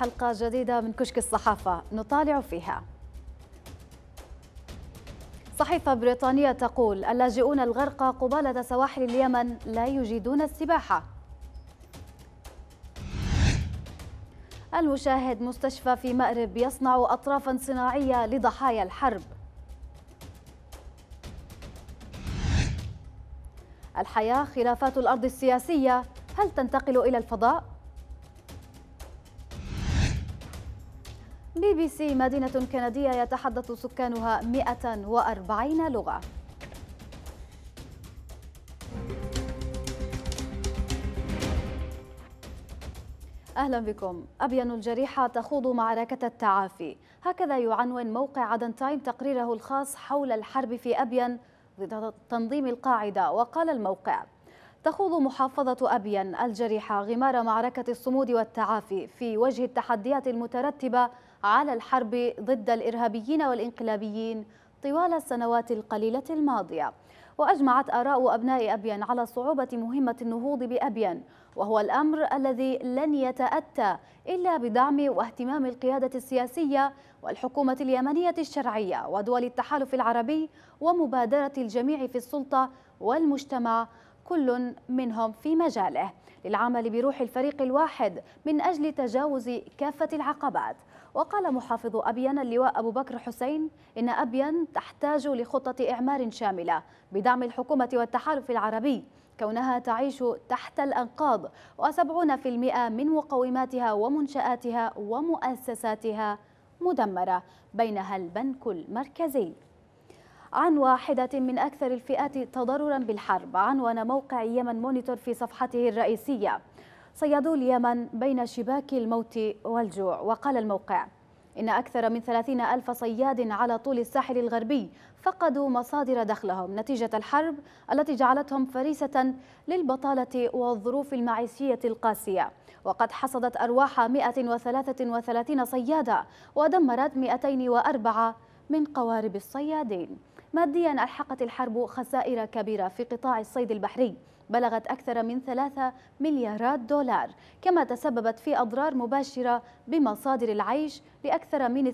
حلقة جديدة من كشك الصحافة نطالع فيها صحيفة بريطانية تقول اللاجئون الغرق قبالة سواحل اليمن لا يجيدون السباحة المشاهد مستشفى في مأرب يصنع أطرافا صناعية لضحايا الحرب الحياة خلافات الأرض السياسية هل تنتقل إلى الفضاء؟ بي بي سي مدينة كندية يتحدث سكانها 140 لغة أهلا بكم أبين الجريحة تخوض معركة التعافي هكذا يعنون موقع عدن تايم تقريره الخاص حول الحرب في أبين ضد تنظيم القاعدة وقال الموقع تخوض محافظة أبين الجريحة غمار معركة الصمود والتعافي في وجه التحديات المترتبة على الحرب ضد الإرهابيين والإنقلابيين طوال السنوات القليلة الماضية وأجمعت آراء أبناء أبين على صعوبة مهمة النهوض بأبين وهو الأمر الذي لن يتأتى إلا بدعم واهتمام القيادة السياسية والحكومة اليمنية الشرعية ودول التحالف العربي ومبادرة الجميع في السلطة والمجتمع كل منهم في مجاله للعمل بروح الفريق الواحد من أجل تجاوز كافة العقبات وقال محافظ أبين اللواء أبو بكر حسين إن أبين تحتاج لخطة إعمار شاملة بدعم الحكومة والتحالف العربي كونها تعيش تحت الأنقاض و70% من مقوماتها ومنشآتها ومؤسساتها مدمرة بينها البنك المركزي عن واحدة من أكثر الفئات تضررا بالحرب عنوان موقع يمن مونيتور في صفحته الرئيسية صيادو اليمن بين شباك الموت والجوع وقال الموقع إن أكثر من ثلاثين ألف صياد على طول الساحل الغربي فقدوا مصادر دخلهم نتيجة الحرب التي جعلتهم فريسة للبطالة والظروف المعيشية القاسية وقد حصدت أرواح 133 صيادة ودمرت 204 من قوارب الصيادين ماديا ألحقت الحرب خسائر كبيرة في قطاع الصيد البحري بلغت أكثر من 3 مليارات دولار كما تسببت في أضرار مباشرة بمصادر العيش لأكثر من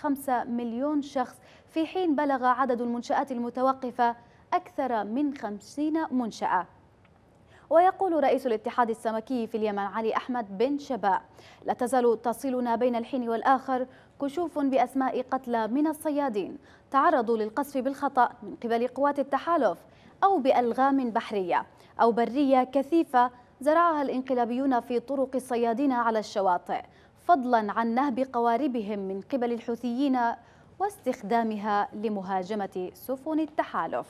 2.5 مليون شخص في حين بلغ عدد المنشآت المتوقفة أكثر من 50 منشأة ويقول رئيس الاتحاد السمكي في اليمن علي أحمد بن شباء لا تزال تصلنا بين الحين والآخر كشوف بأسماء قتلى من الصيادين تعرضوا للقصف بالخطأ من قبل قوات التحالف أو بألغام بحرية أو برية كثيفة زرعها الانقلابيون في طرق الصيادين على الشواطئ فضلا عن نهب قواربهم من قبل الحوثيين واستخدامها لمهاجمة سفن التحالف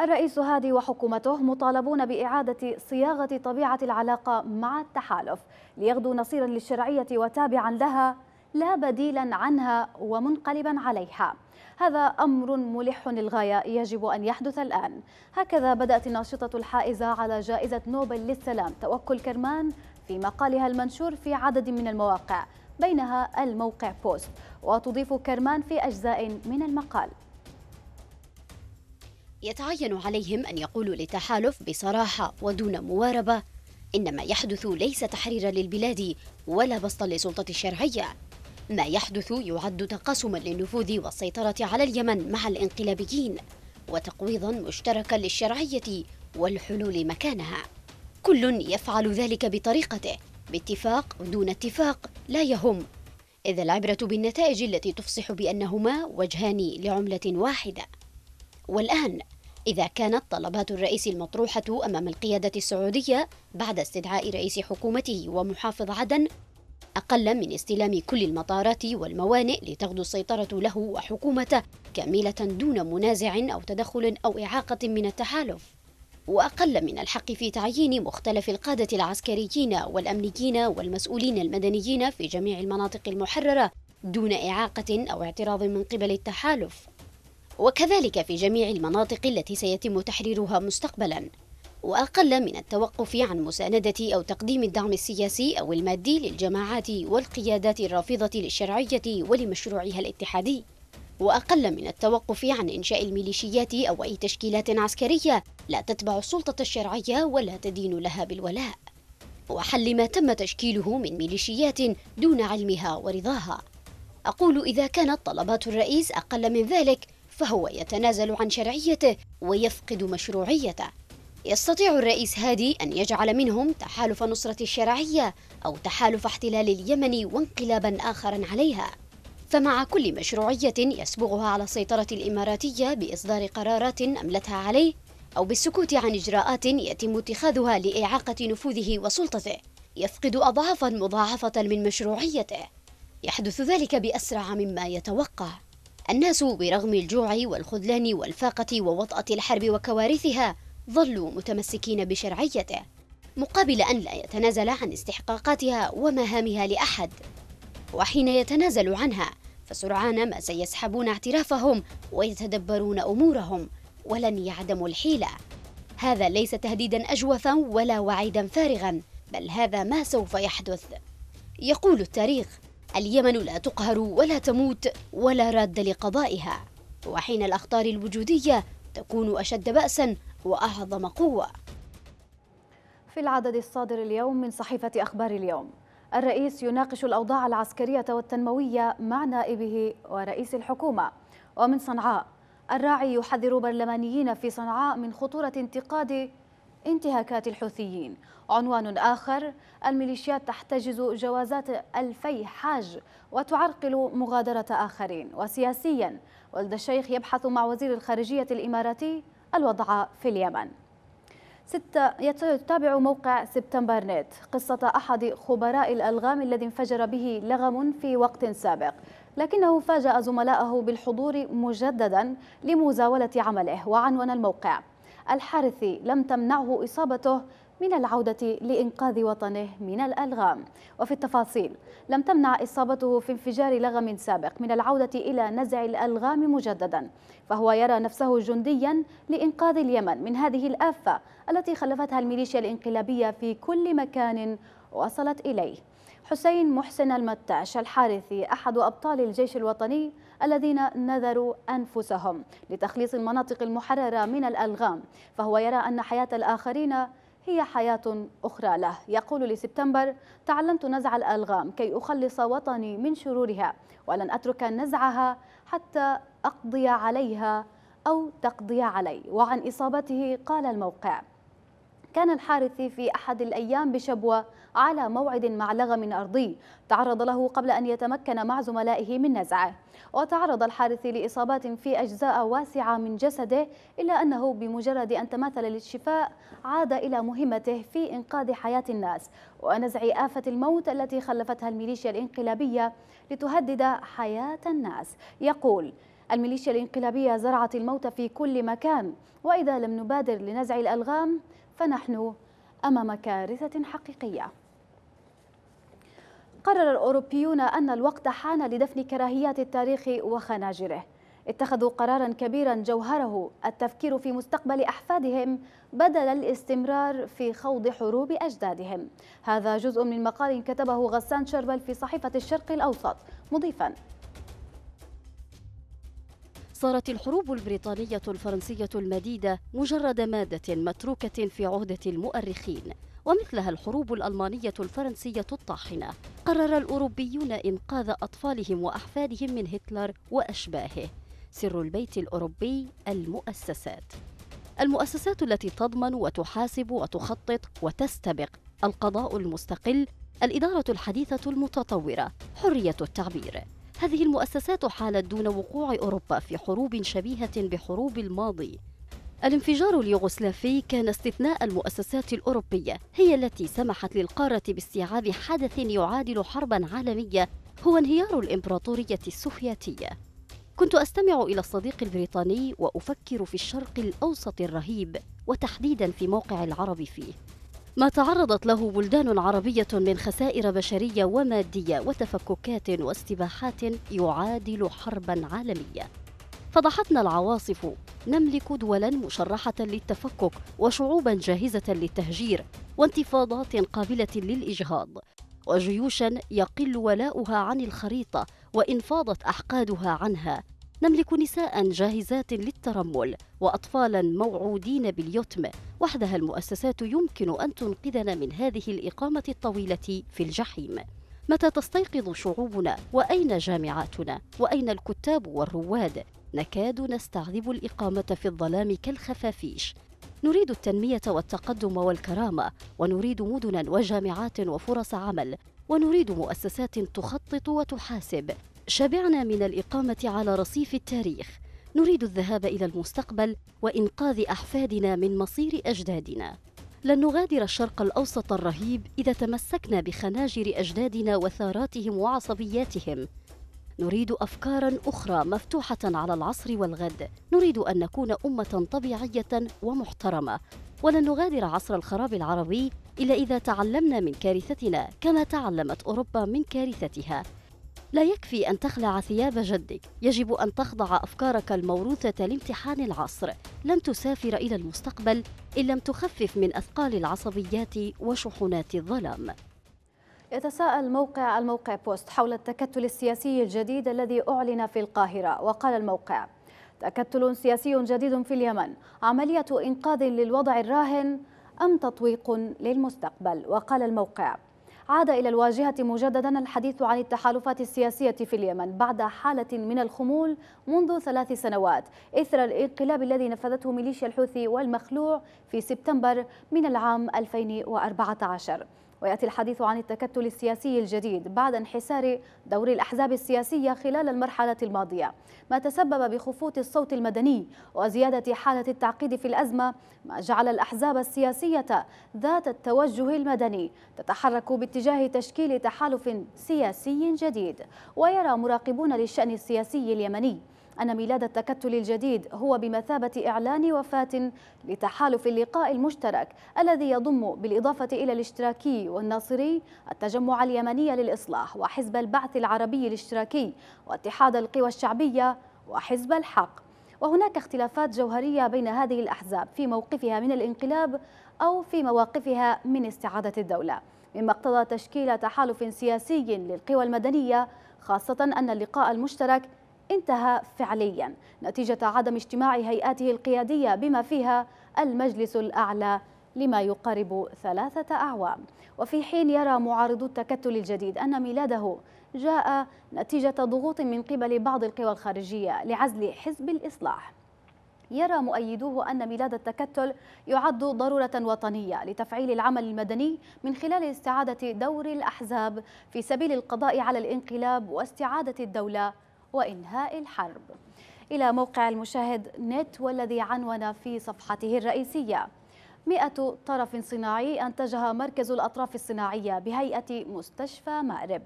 الرئيس هادي وحكومته مطالبون بإعادة صياغة طبيعة العلاقة مع التحالف ليغدو نصيرا للشرعية وتابعا لها لا بديلا عنها ومنقلبا عليها هذا أمر ملح للغاية يجب أن يحدث الآن هكذا بدأت الناشطة الحائزة على جائزة نوبل للسلام توكل كرمان في مقالها المنشور في عدد من المواقع بينها الموقع بوست وتضيف كرمان في أجزاء من المقال يتعين عليهم أن يقولوا للتحالف بصراحة ودون مواربة إن ما يحدث ليس تحريرا للبلاد ولا بسطا للسلطة الشرعية ما يحدث يعد تقاسما للنفوذ والسيطرة على اليمن مع الانقلابيين وتقويضا مشتركا للشرعية والحلول مكانها كل يفعل ذلك بطريقته باتفاق دون اتفاق لا يهم إذ العبرة بالنتائج التي تفصح بأنهما وجهان لعملة واحدة والآن إذا كانت طلبات الرئيس المطروحة أمام القيادة السعودية بعد استدعاء رئيس حكومته ومحافظ عدن أقل من استلام كل المطارات والموانئ لتغدو السيطرة له وحكومته كاملة دون منازع أو تدخل أو إعاقة من التحالف وأقل من الحق في تعيين مختلف القادة العسكريين والأمنيين والمسؤولين المدنيين في جميع المناطق المحررة دون إعاقة أو اعتراض من قبل التحالف وكذلك في جميع المناطق التي سيتم تحريرها مستقبلاً وأقل من التوقف عن مساندة أو تقديم الدعم السياسي أو المادي للجماعات والقيادات الرافضة للشرعية ولمشروعها الاتحادي وأقل من التوقف عن إنشاء الميليشيات أو أي تشكيلات عسكرية لا تتبع السلطة الشرعية ولا تدين لها بالولاء وحل ما تم تشكيله من ميليشيات دون علمها ورضاها أقول إذا كانت طلبات الرئيس أقل من ذلك فهو يتنازل عن شرعيته ويفقد مشروعيته يستطيع الرئيس هادي أن يجعل منهم تحالف نصرة الشرعية أو تحالف احتلال اليمن وانقلابا آخرا عليها فمع كل مشروعية يسبغها على السيطرة الإماراتية بإصدار قرارات أملتها عليه أو بالسكوت عن إجراءات يتم اتخاذها لإعاقة نفوذه وسلطته يفقد أضعافا مضاعفة من مشروعيته يحدث ذلك بأسرع مما يتوقع الناس برغم الجوع والخذلان والفاقة ووطأة الحرب وكوارثها ظلوا متمسكين بشرعيته مقابل أن لا يتنازل عن استحقاقاتها ومهامها لأحد وحين يتنازل عنها فسرعان ما سيسحبون اعترافهم ويتدبرون أمورهم ولن يعدموا الحيلة هذا ليس تهديدا أجوفا ولا وعيدا فارغا بل هذا ما سوف يحدث يقول التاريخ اليمن لا تقهر ولا تموت ولا راد لقضائها وحين الأخطار الوجودية تكون أشد بأسا وأعظم قوة في العدد الصادر اليوم من صحيفة أخبار اليوم الرئيس يناقش الأوضاع العسكرية والتنموية مع نائبه ورئيس الحكومة ومن صنعاء الراعي يحذر برلمانيين في صنعاء من خطورة انتقاد انتهاكات الحوثيين عنوان آخر الميليشيات تحتجز جوازات ألفي حاج وتعرقل مغادرة آخرين وسياسيا ولد الشيخ يبحث مع وزير الخارجية الإماراتي الوضع في اليمن ستة يتابع موقع سبتمبر نت قصة أحد خبراء الألغام الذي انفجر به لغم في وقت سابق لكنه فاجأ زملائه بالحضور مجددا لمزاولة عمله وعنوان الموقع الحارثي لم تمنعه إصابته من العودة لإنقاذ وطنه من الألغام وفي التفاصيل لم تمنع إصابته في انفجار لغم سابق من العودة إلى نزع الألغام مجددا فهو يرى نفسه جنديا لإنقاذ اليمن من هذه الآفة التي خلفتها الميليشيا الإنقلابية في كل مكان وصلت إليه حسين محسن المتاش الحارثي أحد أبطال الجيش الوطني الذين نذروا أنفسهم لتخليص المناطق المحررة من الألغام فهو يرى أن حياة الآخرين هي حياة أخرى له يقول لسبتمبر تعلمت نزع الألغام كي أخلص وطني من شرورها ولن أترك نزعها حتى أقضي عليها أو تقضي علي وعن إصابته قال الموقع كان الحارثي في أحد الأيام بشبوة على موعد مع لغم أرضي تعرض له قبل أن يتمكن مع زملائه من نزعه وتعرض الحارث لإصابات في أجزاء واسعة من جسده إلا أنه بمجرد أن تماثل للشفاء عاد إلى مهمته في إنقاذ حياة الناس ونزع آفة الموت التي خلفتها الميليشيا الإنقلابية لتهدد حياة الناس يقول الميليشيا الإنقلابية زرعت الموت في كل مكان وإذا لم نبادر لنزع الألغام فنحن أمام كارثة حقيقية قرر الأوروبيون أن الوقت حان لدفن كراهيات التاريخ وخناجره اتخذوا قرارا كبيرا جوهره التفكير في مستقبل أحفادهم بدل الاستمرار في خوض حروب أجدادهم هذا جزء من مقال كتبه غسان شربل في صحيفة الشرق الأوسط مضيفا صارت الحروب البريطانية الفرنسية المديدة مجرد مادة متروكة في عهدة المؤرخين ومثلها الحروب الألمانية الفرنسية الطاحنة قرر الأوروبيون إنقاذ أطفالهم وأحفادهم من هتلر وأشباهه سر البيت الأوروبي المؤسسات المؤسسات التي تضمن وتحاسب وتخطط وتستبق القضاء المستقل الإدارة الحديثة المتطورة حرية التعبير هذه المؤسسات حالت دون وقوع أوروبا في حروب شبيهة بحروب الماضي الانفجار اليوغوسلافي كان استثناء المؤسسات الأوروبية هي التي سمحت للقارة باستيعاب حدث يعادل حربا عالمية هو انهيار الإمبراطورية السوفياتية كنت أستمع إلى الصديق البريطاني وأفكر في الشرق الأوسط الرهيب وتحديدا في موقع العرب فيه ما تعرضت له بلدان عربية من خسائر بشرية ومادية وتفككات واستباحات يعادل حربا عالمية فضحتنا العواصف نملك دولا مشرحة للتفكك وشعوبا جاهزة للتهجير وانتفاضات قابلة للإجهاض وجيوشا يقل ولاؤها عن الخريطة وإن فاضت أحقادها عنها نملك نساء جاهزات للترمل وأطفالا موعودين باليتم وحدها المؤسسات يمكن أن تنقذنا من هذه الإقامة الطويلة في الجحيم متى تستيقظ شعوبنا واين جامعاتنا واين الكتاب والرواد نكاد نستعذب الاقامه في الظلام كالخفافيش نريد التنميه والتقدم والكرامه ونريد مدنا وجامعات وفرص عمل ونريد مؤسسات تخطط وتحاسب شبعنا من الاقامه على رصيف التاريخ نريد الذهاب الى المستقبل وانقاذ احفادنا من مصير اجدادنا لن نغادر الشرق الأوسط الرهيب إذا تمسكنا بخناجر أجدادنا وثاراتهم وعصبياتهم نريد أفكارا أخرى مفتوحة على العصر والغد نريد أن نكون أمة طبيعية ومحترمة ولن نغادر عصر الخراب العربي إلا إذا تعلمنا من كارثتنا كما تعلمت أوروبا من كارثتها لا يكفي أن تخلع ثياب جدك يجب أن تخضع أفكارك الموروثة لامتحان العصر لن تسافر إلى المستقبل إن لم تخفف من أثقال العصبيات وشحنات الظلام يتساءل موقع الموقع بوست حول التكتل السياسي الجديد الذي أعلن في القاهرة وقال الموقع تكتل سياسي جديد في اليمن عملية إنقاذ للوضع الراهن أم تطويق للمستقبل وقال الموقع عاد إلى الواجهة مجددا الحديث عن التحالفات السياسية في اليمن بعد حالة من الخمول منذ ثلاث سنوات إثر الانقلاب الذي نفذته ميليشيا الحوثي والمخلوع في سبتمبر من العام 2014 ويأتي الحديث عن التكتل السياسي الجديد بعد انحسار دور الأحزاب السياسية خلال المرحلة الماضية ما تسبب بخفوت الصوت المدني وزيادة حالة التعقيد في الأزمة ما جعل الأحزاب السياسية ذات التوجه المدني تتحرك باتجاه تشكيل تحالف سياسي جديد ويرى مراقبون للشأن السياسي اليمني أن ميلاد التكتل الجديد هو بمثابة إعلان وفاة لتحالف اللقاء المشترك الذي يضم بالإضافة إلى الاشتراكي والناصري التجمع اليمني للإصلاح وحزب البعث العربي الاشتراكي واتحاد القوى الشعبية وحزب الحق وهناك اختلافات جوهرية بين هذه الأحزاب في موقفها من الانقلاب أو في مواقفها من استعادة الدولة مما اقتضى تشكيل تحالف سياسي للقوى المدنية خاصة أن اللقاء المشترك انتهى فعليا نتيجة عدم اجتماع هيئاته القيادية بما فيها المجلس الأعلى لما يقارب ثلاثة أعوام وفي حين يرى معارضو التكتل الجديد أن ميلاده جاء نتيجة ضغوط من قبل بعض القوى الخارجية لعزل حزب الإصلاح يرى مؤيدوه أن ميلاد التكتل يعد ضرورة وطنية لتفعيل العمل المدني من خلال استعادة دور الأحزاب في سبيل القضاء على الانقلاب واستعادة الدولة وإنهاء الحرب إلى موقع المشاهد نت والذي عنون في صفحته الرئيسية مئة طرف صناعي أنتجها مركز الأطراف الصناعية بهيئة مستشفى مأرب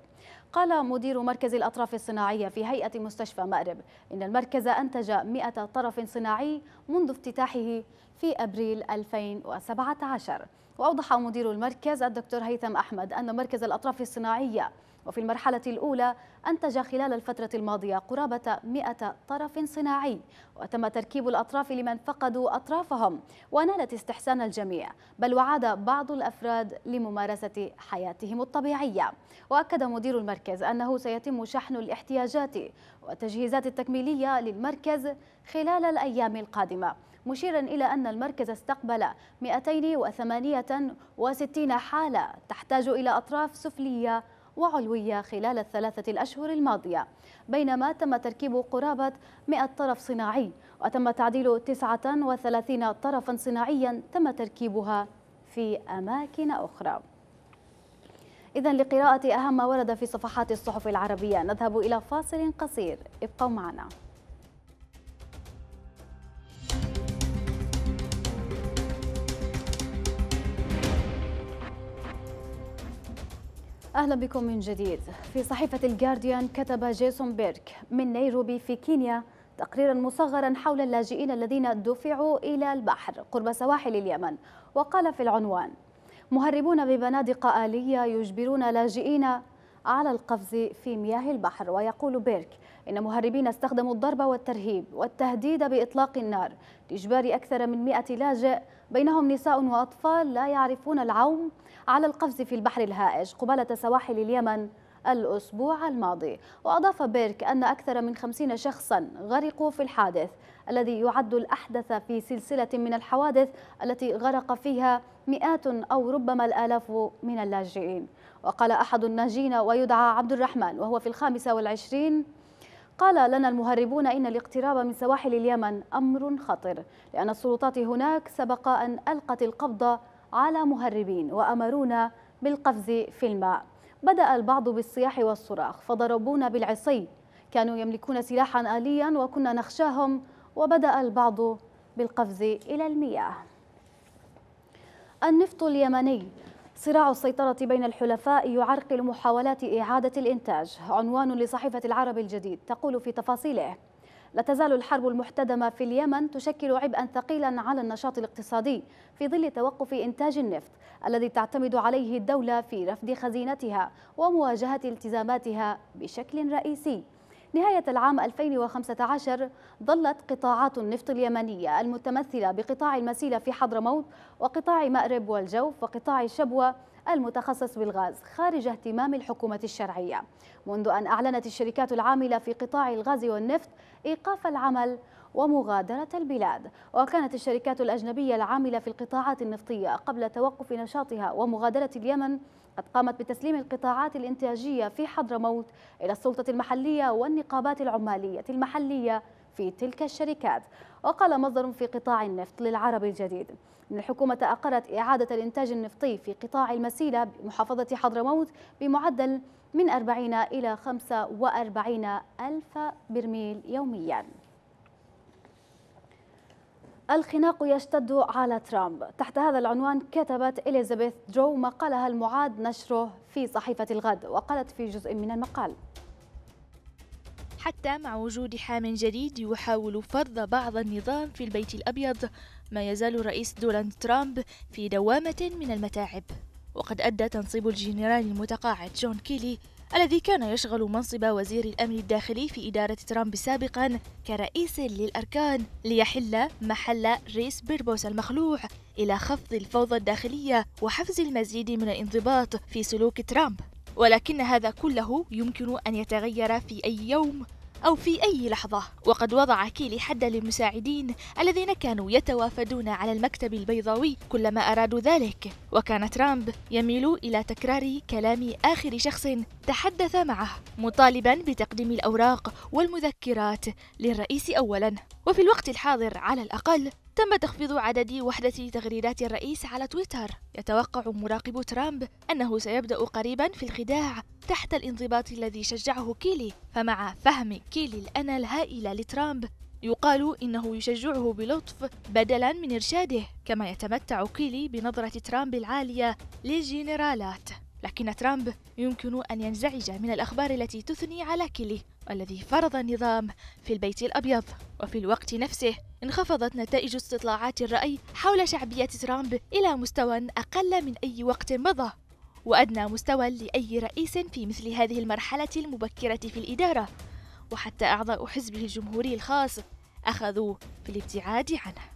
قال مدير مركز الأطراف الصناعية في هيئة مستشفى مأرب إن المركز أنتج مئة طرف صناعي منذ افتتاحه في أبريل 2017 وأوضح مدير المركز الدكتور هيثم أحمد أن مركز الأطراف الصناعية وفي المرحلة الأولى أنتج خلال الفترة الماضية قرابة 100 طرف صناعي وتم تركيب الأطراف لمن فقدوا أطرافهم ونالت استحسان الجميع بل وعاد بعض الأفراد لممارسة حياتهم الطبيعية وأكد مدير المركز أنه سيتم شحن الاحتياجات والتجهيزات التكميلية للمركز خلال الأيام القادمة مشيرا إلى أن المركز استقبل 268 حالة تحتاج إلى أطراف سفلية وعلوية خلال الثلاثة الأشهر الماضية بينما تم تركيب قرابة 100 طرف صناعي وتم تعديل 39 طرفا صناعيا تم تركيبها في أماكن أخرى إذا لقراءة أهم ما ورد في صفحات الصحف العربية نذهب إلى فاصل قصير ابقوا معنا أهلا بكم من جديد في صحيفة الجارديان كتب جيسون بيرك من نيروبي في كينيا تقريرا مصغرا حول اللاجئين الذين دفعوا إلى البحر قرب سواحل اليمن وقال في العنوان مهربون ببنادق آلية يجبرون لاجئين على القفز في مياه البحر ويقول بيرك إن مهربين استخدموا الضرب والترهيب والتهديد بإطلاق النار لإجبار أكثر من 100 لاجئ بينهم نساء وأطفال لا يعرفون العوم على القفز في البحر الهائج قبالة سواحل اليمن الأسبوع الماضي وأضاف بيرك أن أكثر من خمسين شخصا غرقوا في الحادث الذي يعد الأحدث في سلسلة من الحوادث التي غرق فيها مئات أو ربما الآلاف من اللاجئين وقال أحد الناجين ويدعى عبد الرحمن وهو في الخامسة والعشرين قال لنا المهربون إن الاقتراب من سواحل اليمن أمر خطر لأن السلطات هناك سبق أن ألقت القبض على مهربين وأمرونا بالقفز في الماء بدأ البعض بالصياح والصراخ فضربونا بالعصي كانوا يملكون سلاحا آليا وكنا نخشاهم وبدأ البعض بالقفز إلى المياه النفط اليمني صراع السيطرة بين الحلفاء يعرقل محاولات إعادة الإنتاج عنوان لصحيفة العرب الجديد تقول في تفاصيله لا تزال الحرب المحتدمة في اليمن تشكل عبئا ثقيلا على النشاط الاقتصادي في ظل توقف إنتاج النفط الذي تعتمد عليه الدولة في رفد خزينتها ومواجهة التزاماتها بشكل رئيسي نهاية العام 2015 ظلت قطاعات النفط اليمنية المتمثلة بقطاع المسيلة في حضرموت وقطاع مأرب والجوف وقطاع شبوة المتخصص بالغاز خارج اهتمام الحكومة الشرعية منذ أن أعلنت الشركات العاملة في قطاع الغاز والنفط إيقاف العمل ومغادرة البلاد وكانت الشركات الأجنبية العاملة في القطاعات النفطية قبل توقف نشاطها ومغادرة اليمن قد قامت بتسليم القطاعات الإنتاجية في حضرموت إلى السلطة المحلية والنقابات العمالية المحلية في تلك الشركات وقال مصدر في قطاع النفط للعرب الجديد أن الحكومة أقرت إعادة الإنتاج النفطي في قطاع المسيلة بمحافظة حضرموت بمعدل من 40 إلى 45 ألف برميل يومياً الخناق يشتد على ترامب تحت هذا العنوان كتبت إليزابيث جو مقالها المعاد نشره في صحيفة الغد وقالت في جزء من المقال حتى مع وجود حام جديد يحاول فرض بعض النظام في البيت الأبيض ما يزال الرئيس دونالد ترامب في دوامة من المتاعب وقد أدى تنصيب الجنرال المتقاعد جون كيلي الذي كان يشغل منصب وزير الأمن الداخلي في إدارة ترامب سابقا كرئيس للأركان ليحل محل ريس بيربوس المخلوع إلى خفض الفوضى الداخلية وحفز المزيد من الانضباط في سلوك ترامب ولكن هذا كله يمكن أن يتغير في أي يوم أو في أي لحظة وقد وضع كيلي حدا للمساعدين الذين كانوا يتوافدون على المكتب البيضاوي كلما أرادوا ذلك وكان ترامب يميل إلى تكرار كلام آخر شخص تحدث معه مطالبا بتقديم الأوراق والمذكرات للرئيس أولا وفي الوقت الحاضر على الأقل تم تخفيض عدد وحدة تغريدات الرئيس على تويتر يتوقع مراقب ترامب أنه سيبدأ قريبا في الخداع تحت الانضباط الذي شجعه كيلي فمع فهم كيلي الأنا الهائلة لترامب يقال إنه يشجعه بلطف بدلا من إرشاده كما يتمتع كيلي بنظرة ترامب العالية للجنرالات لكن ترامب يمكن أن ينزعج من الأخبار التي تثني على كيلي والذي فرض النظام في البيت الأبيض وفي الوقت نفسه انخفضت نتائج استطلاعات الرأي حول شعبية ترامب إلى مستوى أقل من أي وقت مضى وأدنى مستوى لأي رئيس في مثل هذه المرحلة المبكرة في الإدارة وحتى أعضاء حزبه الجمهوري الخاص أخذوا في الابتعاد عنه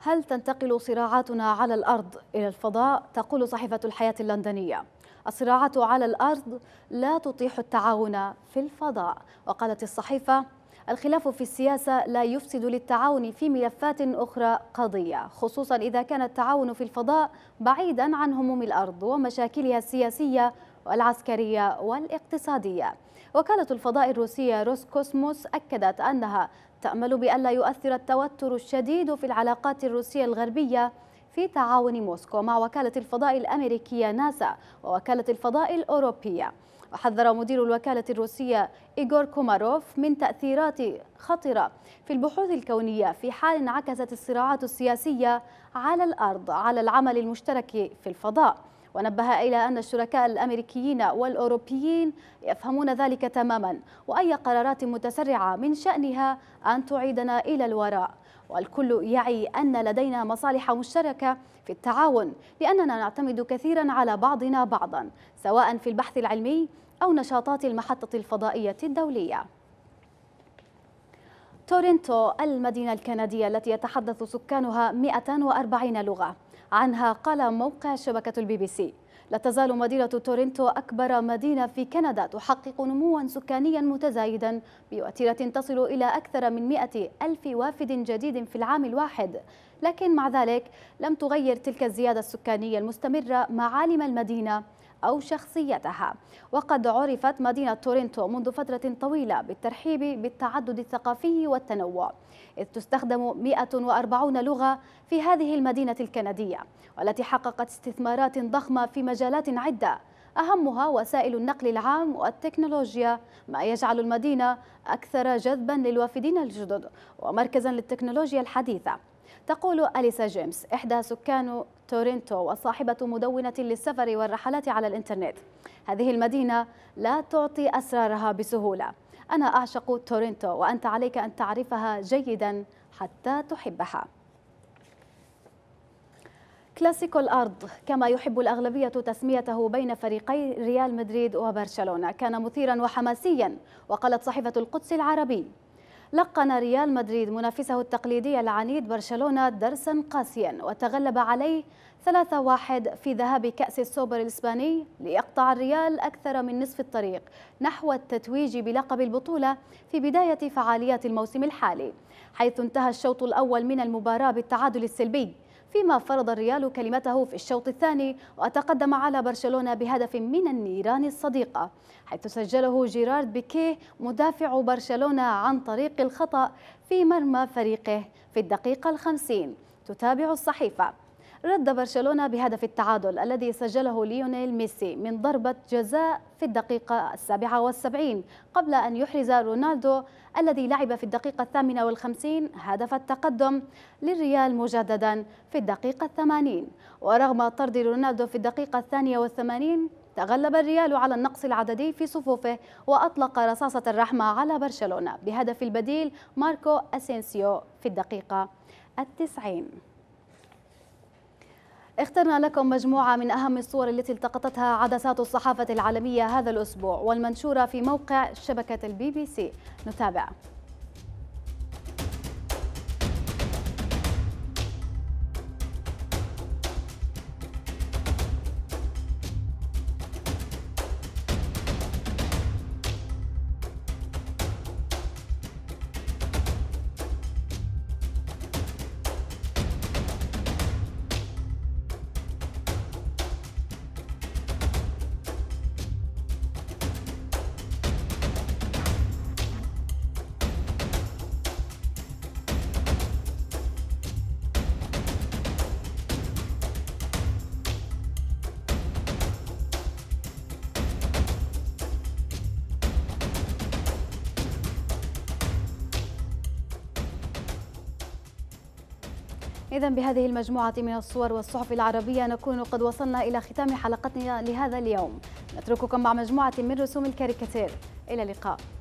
هل تنتقل صراعاتنا على الأرض إلى الفضاء؟ تقول صحيفة الحياة اللندنية الصراعات على الأرض لا تطيح التعاون في الفضاء وقالت الصحيفة الخلاف في السياسة لا يفسد للتعاون في ملفات أخرى قضية خصوصا إذا كان التعاون في الفضاء بعيدا عن هموم الأرض ومشاكلها السياسية والعسكرية والاقتصادية وكالة الفضاء الروسية روسكوسموس أكدت أنها تأمل بألا يؤثر التوتر الشديد في العلاقات الروسية الغربية في تعاون موسكو مع وكالة الفضاء الأمريكية ناسا ووكالة الفضاء الأوروبية وحذر مدير الوكالة الروسية إيغور كوماروف من تأثيرات خطرة في البحوث الكونية في حال انعكست الصراعات السياسية على الأرض على العمل المشترك في الفضاء ونبه إلى أن الشركاء الأمريكيين والأوروبيين يفهمون ذلك تماما وأي قرارات متسرعة من شأنها أن تعيدنا إلى الوراء والكل يعي أن لدينا مصالح مشتركة في التعاون لأننا نعتمد كثيرا على بعضنا بعضا سواء في البحث العلمي أو نشاطات المحطة الفضائية الدولية تورنتو المدينة الكندية التي يتحدث سكانها 240 لغة عنها قال موقع شبكة البي بي سي لا تزال مدينة تورنتو أكبر مدينة في كندا تحقق نموا سكانيا متزايدا بوتيرة تصل إلى أكثر من 100 ألف وافد جديد في العام الواحد لكن مع ذلك لم تغير تلك الزيادة السكانية المستمرة معالم المدينة أو شخصيتها وقد عرفت مدينة تورنتو منذ فترة طويلة بالترحيب بالتعدد الثقافي والتنوع إذ تستخدم 140 لغة في هذه المدينة الكندية والتي حققت استثمارات ضخمة في مجالات عدة أهمها وسائل النقل العام والتكنولوجيا ما يجعل المدينة أكثر جذبا للوافدين الجدد ومركزا للتكنولوجيا الحديثة تقول أليسا جيمس إحدى سكان تورنتو وصاحبة مدونة للسفر والرحلات على الإنترنت هذه المدينة لا تعطي أسرارها بسهولة أنا أعشق تورنتو وأنت عليك أن تعرفها جيدا حتى تحبها كلاسيكو الأرض كما يحب الأغلبية تسميته بين فريقي ريال مدريد وبرشلونة كان مثيرا وحماسيا وقالت صحيفة القدس العربي لقن ريال مدريد منافسه التقليدي العنيد برشلونة درسا قاسيا وتغلب عليه 3-1 في ذهاب كأس السوبر الإسباني ليقطع الريال أكثر من نصف الطريق نحو التتويج بلقب البطولة في بداية فعاليات الموسم الحالي حيث انتهى الشوط الأول من المباراة بالتعادل السلبي فيما فرض الريال كلمته في الشوط الثاني وتقدم على برشلونة بهدف من النيران الصديقة حيث سجله جيرارد بيكيه مدافع برشلونة عن طريق الخطأ في مرمى فريقه في الدقيقة الخمسين تتابع الصحيفة رد برشلونة بهدف التعادل الذي سجله ليونيل ميسي من ضربة جزاء في الدقيقة السابعة والسبعين قبل أن يحرز رونالدو الذي لعب في الدقيقة الثامنة والخمسين هدف التقدم للريال مجددا في الدقيقة الثمانين ورغم طرد رونالدو في الدقيقة الثانية والثمانين تغلب الريال على النقص العددي في صفوفه وأطلق رصاصة الرحمة على برشلونة بهدف البديل ماركو أسينسيو في الدقيقة التسعين اخترنا لكم مجموعة من أهم الصور التي التقطتها عدسات الصحافة العالمية هذا الأسبوع والمنشورة في موقع شبكة البي بي سي نتابع إذا بهذه المجموعة من الصور والصحف العربية نكون قد وصلنا إلى ختام حلقتنا لهذا اليوم نترككم مع مجموعة من رسوم الكاريكاتير إلى اللقاء